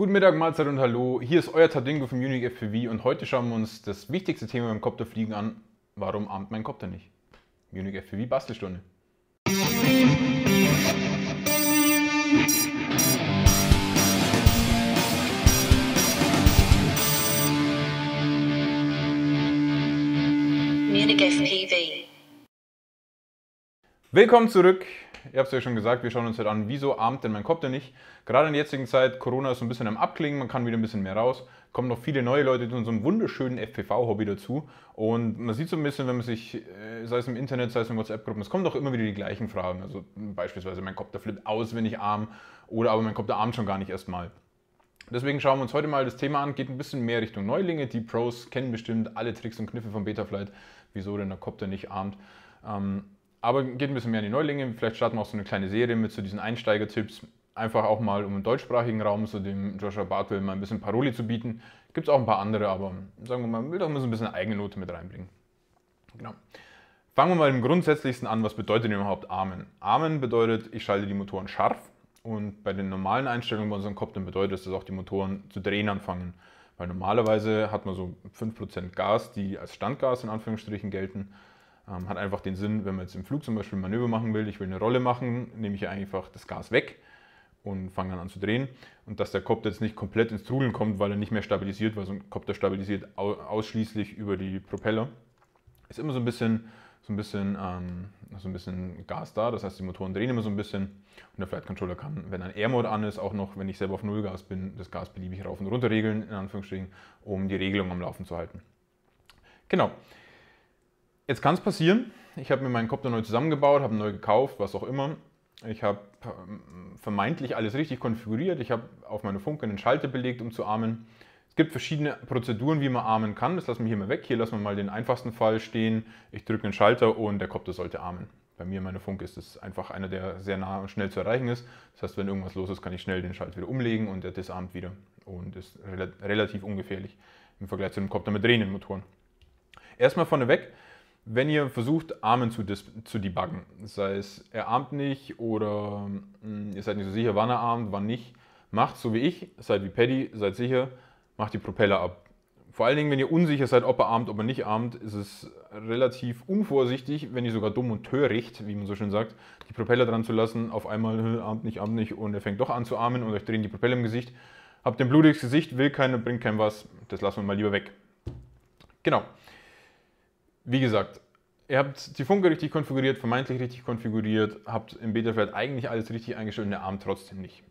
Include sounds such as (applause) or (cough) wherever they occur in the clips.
Guten Mittag, Mahlzeit und Hallo. Hier ist euer Tadingo vom Munich FPV und heute schauen wir uns das wichtigste Thema beim Kopterfliegen an. Warum ahmt mein Kopter nicht? Munich FPV Bastelstunde. Munich FPV. Willkommen zurück ihr habt es ja schon gesagt, wir schauen uns heute halt an, wieso ahmt denn mein Kopf denn nicht? Gerade in der jetzigen Zeit, Corona ist so ein bisschen am Abklingen, man kann wieder ein bisschen mehr raus, kommen noch viele neue Leute zu unserem wunderschönen FPV-Hobby dazu und man sieht so ein bisschen, wenn man sich, äh, sei es im Internet, sei es in WhatsApp-Gruppen, es kommen doch immer wieder die gleichen Fragen, also beispielsweise mein Kopf, der flippt aus, wenn ich arm oder aber mein Kopf, der ahmt schon gar nicht erstmal. Deswegen schauen wir uns heute mal das Thema an, geht ein bisschen mehr Richtung Neulinge. Die Pros kennen bestimmt alle Tricks und Kniffe von Betaflight, wieso denn der Kopter nicht armt? Ähm, aber geht ein bisschen mehr an die Neulinge. Vielleicht starten wir auch so eine kleine Serie mit so diesen Einsteigertipps. Einfach auch mal, um im deutschsprachigen Raum so dem Joshua Bartwell mal ein bisschen Paroli zu bieten. Gibt es auch ein paar andere, aber sagen wir mal, man will doch mal so ein bisschen eine eigene Note mit reinbringen. Genau. Fangen wir mal im Grundsätzlichsten an. Was bedeutet denn überhaupt Amen? Amen bedeutet, ich schalte die Motoren scharf. Und bei den normalen Einstellungen bei unserem Kopf, dann bedeutet das, dass auch die Motoren zu drehen anfangen. Weil normalerweise hat man so 5% Gas, die als Standgas in Anführungsstrichen gelten. Ähm, hat einfach den Sinn, wenn man jetzt im Flug zum Beispiel ein Manöver machen will, ich will eine Rolle machen, nehme ich einfach das Gas weg und fange dann an zu drehen. Und dass der Kopter jetzt nicht komplett ins Trudeln kommt, weil er nicht mehr stabilisiert, weil so ein Kopter stabilisiert ausschließlich über die Propeller, ist immer so ein bisschen, so ein bisschen, ähm, so ein bisschen Gas da. Das heißt, die Motoren drehen immer so ein bisschen. Und der Flight Controller kann, wenn ein Air Mode an ist, auch noch, wenn ich selber auf Nullgas bin, das Gas beliebig rauf und runter regeln, in Anführungsstrichen, um die Regelung am Laufen zu halten. Genau. Jetzt kann es passieren, ich habe mir meinen Kopter neu zusammengebaut, habe neu gekauft, was auch immer. Ich habe ähm, vermeintlich alles richtig konfiguriert. Ich habe auf meine Funke einen Schalter belegt, um zu armen. Es gibt verschiedene Prozeduren, wie man armen kann. Das lassen wir hier mal weg. Hier lassen wir mal den einfachsten Fall stehen. Ich drücke einen Schalter und der Kopter sollte armen. Bei mir, meine Funke, ist es einfach einer, der sehr nah und schnell zu erreichen ist. Das heißt, wenn irgendwas los ist, kann ich schnell den Schalter wieder umlegen und der disarmt wieder und ist relativ ungefährlich im Vergleich zu einem Kopter mit drehenden Motoren. Erstmal vorneweg, wenn ihr versucht, Armen zu, zu debuggen, sei es er armt nicht oder mh, mm, ihr seid nicht so sicher, wann er armt, wann nicht, macht so wie ich, seid wie Paddy, seid sicher, macht die Propeller ab. Vor allen Dingen, wenn ihr unsicher seid, ob er armt, ob er nicht armt, ist es relativ unvorsichtig, wenn ihr sogar dumm und töricht, wie man so schön sagt, die Propeller dran zu lassen, auf einmal hm, armt nicht, armt nicht und er fängt doch an zu armen und euch drehen die Propeller im Gesicht. Habt ein blutiges Gesicht, will keiner, bringt kein was, das lassen wir mal lieber weg. Genau wie gesagt, ihr habt die Funke richtig konfiguriert, vermeintlich richtig konfiguriert, habt im Betaflat eigentlich alles richtig eingestellt und der Arm trotzdem nicht.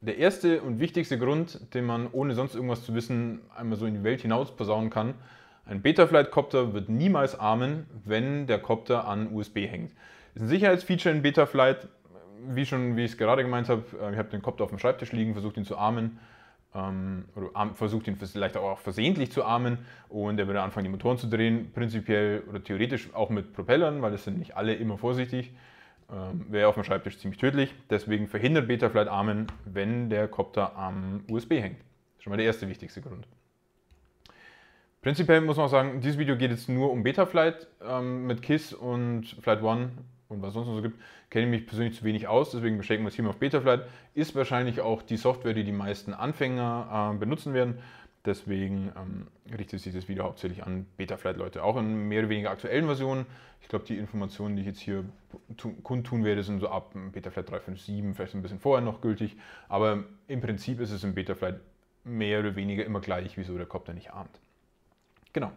Der erste und wichtigste Grund, den man ohne sonst irgendwas zu wissen einmal so in die Welt hinaus posaunen kann, ein Betaflight-Copter wird niemals armen, wenn der Copter an USB hängt. Das ist ein Sicherheitsfeature in Betaflight, wie schon, wie ich es gerade gemeint habe, äh, ich habe den Copter auf dem Schreibtisch liegen, versucht ihn zu armen ähm, oder versucht ihn vielleicht auch versehentlich zu armen und er würde anfangen, die Motoren zu drehen, prinzipiell oder theoretisch auch mit Propellern, weil das sind nicht alle immer vorsichtig. Ähm, Wäre auf dem Schreibtisch ziemlich tödlich. Deswegen verhindert Betaflight Armen, wenn der Kopter am USB hängt. schon mal der erste wichtigste Grund. Prinzipiell muss man auch sagen, dieses Video geht jetzt nur um Betaflight ähm, mit KISS und Flight One und was sonst noch so gibt, kenne ich mich persönlich zu wenig aus, deswegen beschränken wir uns hier mal auf Betaflight. Ist wahrscheinlich auch die Software, die die meisten Anfänger äh, benutzen werden. Deswegen ähm, richtet sich das Video hauptsächlich an Betaflight-Leute, auch in mehr oder weniger aktuellen Versionen. Ich glaube, die Informationen, die ich jetzt hier kundtun werde, sind so ab Betaflight 3.5.7, vielleicht ein bisschen vorher noch gültig. Aber im Prinzip ist es in Betaflight mehr oder weniger immer gleich, wieso der Kopter nicht ahnt. Genau.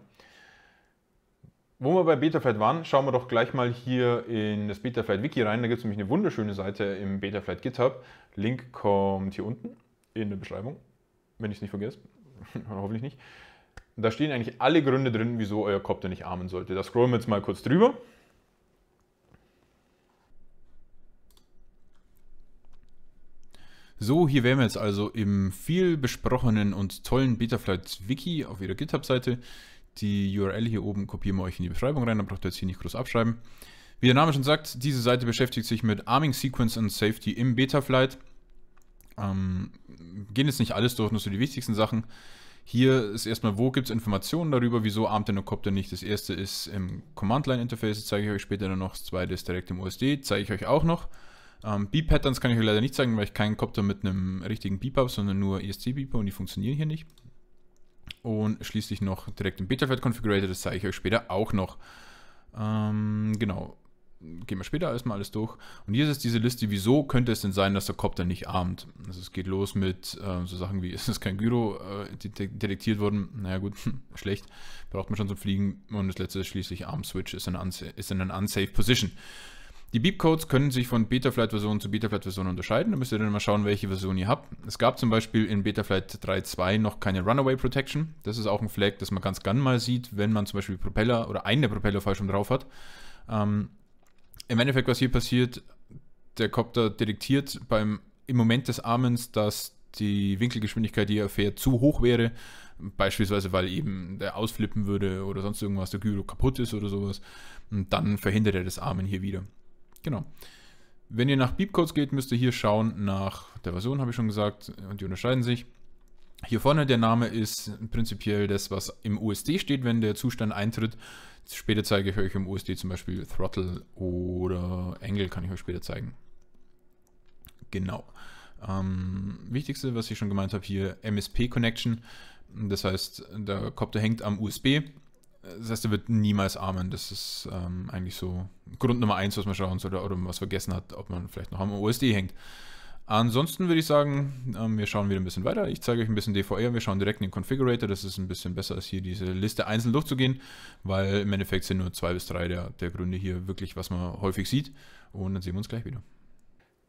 Wo wir bei Betaflight waren, schauen wir doch gleich mal hier in das Betaflight Wiki rein. Da gibt es nämlich eine wunderschöne Seite im Betaflight GitHub. Link kommt hier unten in der Beschreibung, wenn ich es nicht vergesse. (laughs) Hoffentlich nicht. Da stehen eigentlich alle Gründe drin, wieso euer Copter nicht armen sollte. Da scrollen wir jetzt mal kurz drüber. So, hier wären wir jetzt also im viel besprochenen und tollen Betaflight Wiki auf ihrer GitHub-Seite. Die URL hier oben kopieren wir euch in die Beschreibung rein, da braucht ihr jetzt hier nicht groß abschreiben. Wie der Name schon sagt, diese Seite beschäftigt sich mit Arming Sequence and Safety im Betaflight. Ähm, gehen jetzt nicht alles durch, nur so die wichtigsten Sachen. Hier ist erstmal, wo gibt es Informationen darüber, wieso armt denn der Nocopter nicht. Das erste ist im Command-Line-Interface, zeige ich euch später dann noch. Das zweite ist direkt im OSD, zeige ich euch auch noch. Ähm, B-Patterns kann ich euch leider nicht zeigen, weil ich keinen Copter mit einem richtigen Beep habe, sondern nur ESC-Beeper und die funktionieren hier nicht und schließlich noch direkt im Bitterfeld Configurator, das zeige ich euch später auch noch. Ähm, genau, gehen wir später erstmal alles durch. Und hier ist jetzt diese Liste, wieso könnte es denn sein, dass der Copter nicht armt? Also es geht los mit äh, so Sachen wie, (laughs) ist es kein Gyro äh, detektiert worden? Naja gut, (laughs) schlecht, braucht man schon zum Fliegen. Und das letzte ist schließlich Arm Switch ist in, unsa an unsafe position. Die Beep-Codes können sich von Betaflight-Version zu Betaflight-Version unterscheiden. Da müsst ihr dann mal schauen, welche Version ihr habt. Es gab zum Beispiel in Betaflight 3.2 noch keine Runaway Protection. Das ist auch ein Flag, das man ganz gern mal sieht, wenn man zum Beispiel Propeller oder eine der Propeller falsch drauf hat. Ähm, Im Endeffekt, was hier passiert, der Copter detektiert beim, im Moment des Armens, dass die Winkelgeschwindigkeit, die er fährt, zu hoch wäre. Beispielsweise, weil eben der ausflippen würde oder sonst irgendwas, der Gyro kaputt ist oder sowas. Und dann verhindert er das Armen hier wieder. Genau. Wenn ihr nach Beepcodes geht, müsst ihr hier schauen nach der Version, habe ich schon gesagt, und die unterscheiden sich. Hier vorne der Name ist prinzipiell das, was im USD steht, wenn der Zustand eintritt. Später zeige ich euch im USD zum Beispiel Throttle oder Angle, kann ich euch später zeigen. Genau. Ähm, wichtigste, was ich schon gemeint habe, hier MSP Connection. Das heißt, der Kopter hängt am USB das heißt, er wird niemals armen. Das ist ähm, eigentlich so Grund Nummer eins, was man schauen sollte oder was vergessen hat, ob man vielleicht noch am OSD hängt. Ansonsten würde ich sagen, ähm, wir schauen wieder ein bisschen weiter. Ich zeige euch ein bisschen DVR. Wir schauen direkt in den Configurator. Das ist ein bisschen besser, als hier diese Liste einzeln durchzugehen, weil im Endeffekt sind nur zwei bis drei der, der Gründe hier wirklich, was man häufig sieht. Und dann sehen wir uns gleich wieder.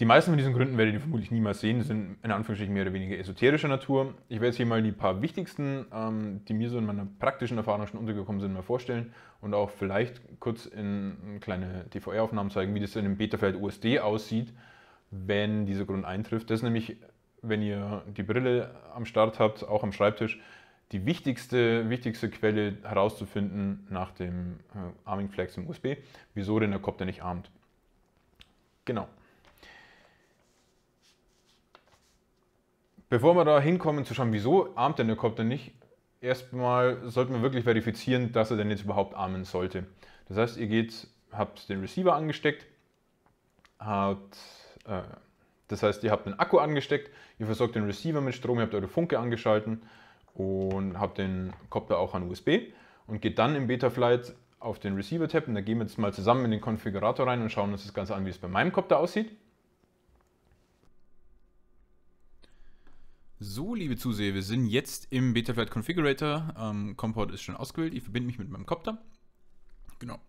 Die meisten von diesen Gründen werdet ihr vermutlich niemals sehen, sind in Anführungsstrichen mehr oder weniger esoterischer Natur. Ich werde jetzt hier mal die paar wichtigsten, ähm, die mir so in meiner praktischen Erfahrung schon untergekommen sind, mal vorstellen und auch vielleicht kurz in ähm, kleine dvr aufnahmen zeigen, wie das in dem Betafeld USD aussieht, wenn dieser Grund eintrifft. Das ist nämlich, wenn ihr die Brille am Start habt, auch am Schreibtisch, die wichtigste, wichtigste Quelle herauszufinden nach dem äh, Arming Flex im USB, wieso denn der Kopf Kopter nicht armt. Genau. Bevor wir da hinkommen zu schauen, wieso armt denn der Kopf denn nicht, erstmal sollten wir wirklich verifizieren, dass er denn jetzt überhaupt armen sollte. Das heißt, ihr geht, habt den Receiver angesteckt, habt, äh, das heißt, ihr habt den Akku angesteckt, ihr versorgt den Receiver mit Strom, ihr habt eure Funke angeschalten und habt den Copter auch an USB und geht dann im Betaflight auf den Receiver-Tab und da gehen wir jetzt mal zusammen in den Konfigurator rein und schauen uns das Ganze an, wie es bei meinem Copter aussieht. So, liebe Zuseher, wir sind jetzt im Betaflight Configurator. Ähm, Comport ist schon ausgewählt. Ich verbinde mich mit meinem Copter. Genau.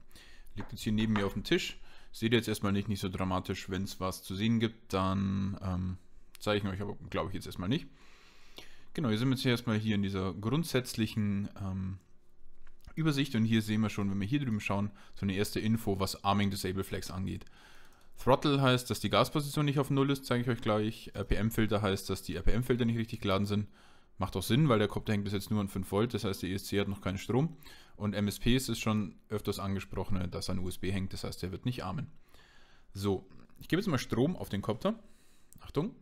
Liegt jetzt hier neben mir auf dem Tisch. Seht ihr jetzt erstmal nicht, nicht so dramatisch. Wenn es was zu sehen gibt, dann ähm, zeige ich euch, aber glaube ich jetzt erstmal nicht. Genau, wir sind jetzt hier erstmal hier in dieser grundsätzlichen ähm, Übersicht und hier sehen wir schon, wenn wir hier drüben schauen, so eine erste Info, was Arming Disable Flags angeht. Throttle heißt, dass die Gasposition nicht auf Null ist, zeige ich euch gleich. RPM-Filter heißt, dass die RPM-Filter nicht richtig geladen sind. Macht auch Sinn, weil der Kopter hängt bis jetzt nur an 5 Volt, das heißt der ESC hat noch keinen Strom. Und MSP ist schon öfters angesprochen, dass an USB hängt, das heißt der wird nicht armen. So, ich gebe jetzt mal Strom auf den Kopter. Achtung.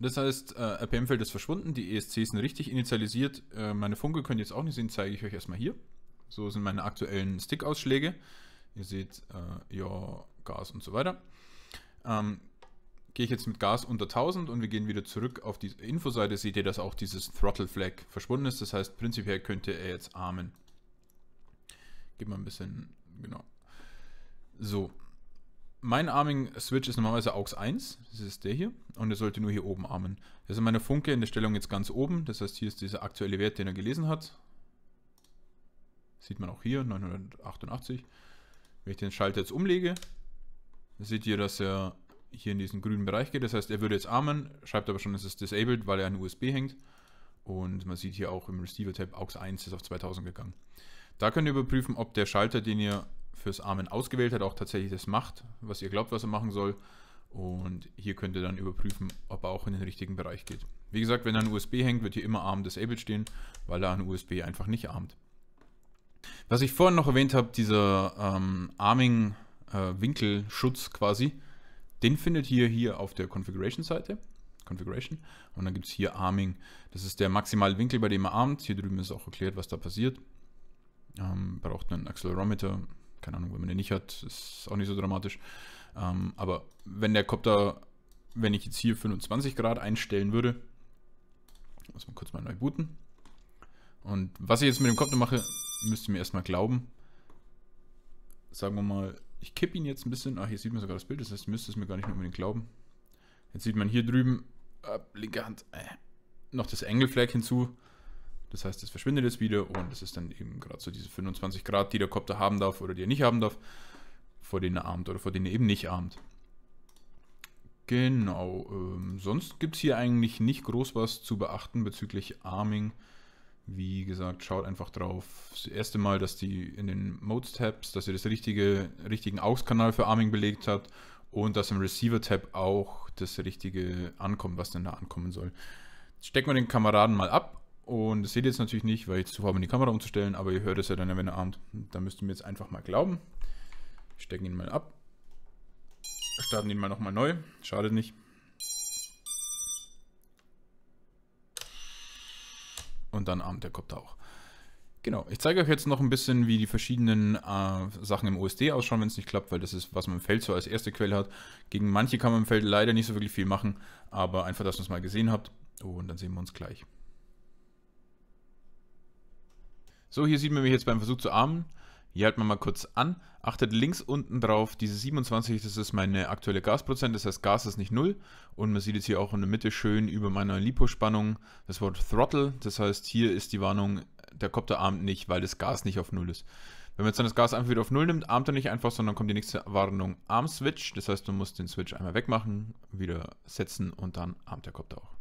Das heißt, äh, RPM-Feld ist verschwunden, die ESCs sind richtig initialisiert. Äh, meine Funke könnt ihr jetzt auch nicht sehen, zeige ich euch erstmal hier. So sind meine aktuellen Stick-Ausschläge. Ihr seht äh, ja Gas und so weiter. Ähm, Gehe ich jetzt mit Gas unter 1000 und wir gehen wieder zurück auf die Infoseite, seht ihr, dass auch dieses Throttle Flag verschwunden ist. Das heißt, prinzipiell könnte er jetzt armen. Gib mal ein bisschen, genau. So, mein Arming-Switch ist normalerweise AUX 1, das ist der hier, und er sollte nur hier oben armen. Das ist meine Funke in der Stellung jetzt ganz oben, das heißt, hier ist dieser aktuelle Wert, den er gelesen hat, Sieht man auch hier, 988. Wenn ich den Schalter jetzt umlege, seht ihr, dass er hier in diesen grünen Bereich geht. Das heißt, er würde jetzt armen, schreibt aber schon, es ist disabled, weil er an USB hängt. Und man sieht hier auch im Receiver-Tab, AUX 1 ist auf 2000 gegangen. Da könnt ihr überprüfen, ob der Schalter, den ihr fürs Armen ausgewählt habt, auch tatsächlich das macht, was ihr glaubt, was er machen soll. Und hier könnt ihr dann überprüfen, ob er auch in den richtigen Bereich geht. Wie gesagt, wenn er an USB hängt, wird hier immer ARM disabled stehen, weil er an USB einfach nicht armt. Was ich vorhin noch erwähnt habe, dieser ähm, Arming-Winkelschutz äh, quasi, den findet ihr hier auf der Configuration-Seite. Configuration. Und dann gibt es hier Arming. Das ist der maximale Winkel, bei dem er armt. Hier drüben ist auch erklärt, was da passiert. Ähm, braucht einen Accelerometer. Keine Ahnung, wenn man den nicht hat, ist auch nicht so dramatisch. Ähm, aber wenn der Copter, wenn ich jetzt hier 25 Grad einstellen würde, muss man kurz mal neu booten. Und was ich jetzt mit dem Copter mache, müsst ihr mir erstmal glauben. Sagen wir mal, ich kippe ihn jetzt ein bisschen. Ach, hier sieht man sogar das Bild, das heißt, ihr müsst es mir gar nicht mehr unbedingt glauben. Jetzt sieht man hier drüben, ab, äh, linke Hand, äh, noch das Angle-Flag hinzu. Das heißt, es verschwindet jetzt wieder und es ist dann eben gerade so diese 25 Grad, die der Kopter haben darf oder die er nicht haben darf, vor denen er armt oder vor denen er eben nicht armt. Genau, ähm, sonst gibt es hier eigentlich nicht groß was zu beachten bezüglich Arming. Wie gesagt, schaut einfach drauf. Das erste Mal, dass die in den Modes-Tabs, dass ihr das richtige, richtigen AUX-Kanal für Arming belegt habt und dass im Receiver-Tab auch das richtige ankommt, was denn da ankommen soll. Jetzt stecken wir den Kameraden mal ab und das seht ihr jetzt natürlich nicht, weil ich zu habe, die Kamera umzustellen, aber ihr hört es ja dann, wenn ihr ahnt. Da müsst ihr mir jetzt einfach mal glauben. stecken ihn mal ab. Starten ihn mal nochmal neu. Schadet nicht. Und dann ahmt der Kopter auch. Genau, ich zeige euch jetzt noch ein bisschen, wie die verschiedenen äh, Sachen im OSD ausschauen, wenn es nicht klappt, weil das ist, was man im Feld so als erste Quelle hat. Gegen manche kann man im Feld leider nicht so wirklich viel machen, aber einfach, dass ihr es mal gesehen habt. Und dann sehen wir uns gleich. So, hier sieht man mich jetzt beim Versuch zu armen. Hier halten wir mal kurz an. Achtet links unten drauf, diese 27, das ist meine aktuelle Gasprozent, das heißt Gas ist nicht null. Und man sieht jetzt hier auch in der Mitte schön über meiner Lipospannung das Wort Throttle. Das heißt, hier ist die Warnung, der Kopter armt nicht, weil das Gas nicht auf null ist. Wenn man jetzt dann das Gas einfach wieder auf null nimmt, armt er nicht einfach, sondern kommt die nächste Warnung Arm Switch. Das heißt, du musst den Switch einmal wegmachen, wieder setzen und dann armt der Kopter auch.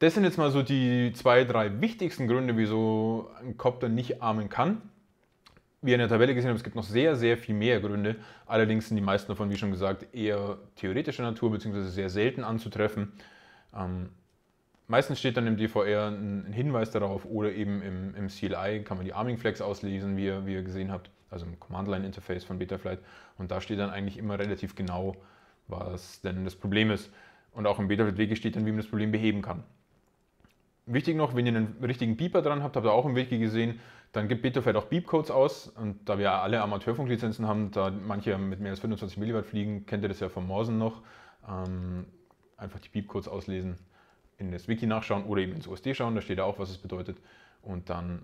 Das sind jetzt mal so die zwei, drei wichtigsten Gründe, wieso ein Kopter nicht armen kann wie ihr in der Tabelle gesehen habt, es gibt noch sehr, sehr viel mehr Gründe. Allerdings sind die meisten davon, wie schon gesagt, eher theoretischer Natur bzw. sehr selten anzutreffen. Ähm, meistens steht dann im DVR ein, Hinweis darauf oder eben im, im CLI kann man die arming Flex auslesen, wie ihr, wie ihr gesehen habt, also im Command-Line-Interface von Betaflight. Und da steht dann eigentlich immer relativ genau, was denn das Problem ist. Und auch im Betaflight-Wege steht dann, wie man das Problem beheben kann. Wichtig noch, wenn ihr einen richtigen Beeper dran habt, habt ihr auch im Wiki gesehen, dann gibt Betefeld auch Beep-Codes aus. Und da wir alle Amateurfunklizenzen haben, da manche mit mehr als 25 mW fliegen, kennt ihr das ja von Morsen noch, ähm, einfach die Beep-Codes auslesen, in das Wiki nachschauen oder eben ins OSD schauen, da steht ja auch, was es bedeutet. Und dann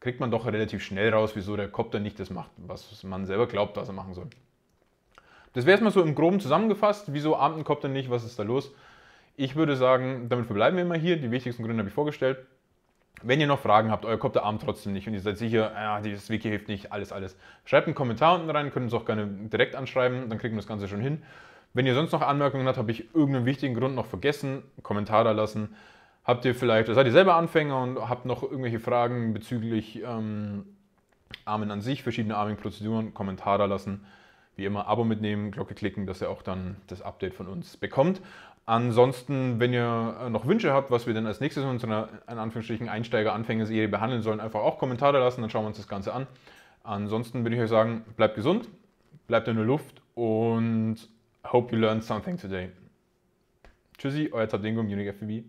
kriegt man doch relativ schnell raus, wieso der Copter nicht das macht, was man selber glaubt, was er machen soll. Das wäre es mal so im Groben zusammengefasst, wieso ahmt ein Copter nicht, was ist da los? ich würde sagen, damit verbleiben wir immer hier. Die wichtigsten Gründe habe ich vorgestellt. Wenn ihr noch Fragen habt, euer kommt der Arm trotzdem nicht und ihr seid sicher, ah, dieses Wiki hilft nicht, alles, alles. Schreibt einen Kommentar unten rein, könnt uns auch gerne direkt anschreiben, dann kriegen wir das Ganze schon hin. Wenn ihr sonst noch Anmerkungen habt, habe ich irgendeinen wichtigen Grund noch vergessen, Kommentar da lassen. Habt ihr vielleicht, seid ihr selber Anfänger und habt noch irgendwelche Fragen bezüglich ähm, Armen an sich, verschiedene Arming-Prozeduren, Kommentar da lassen. Wie immer, Abo mitnehmen, Glocke klicken, dass ihr auch dann das Update von uns bekommt. Ansonsten, wenn ihr äh, noch Wünsche habt, was wir denn als nächstes mit unseren in Anführungsstrichen Einsteiger, Anfängerserie behandeln sollen, einfach auch Kommentare lassen, dann schauen wir uns das Ganze an. Ansonsten würde ich euch sagen, bleibt gesund, bleibt in der Luft und hope you learned something today. Tschüssi, euer Tabdingo im Unique FBB.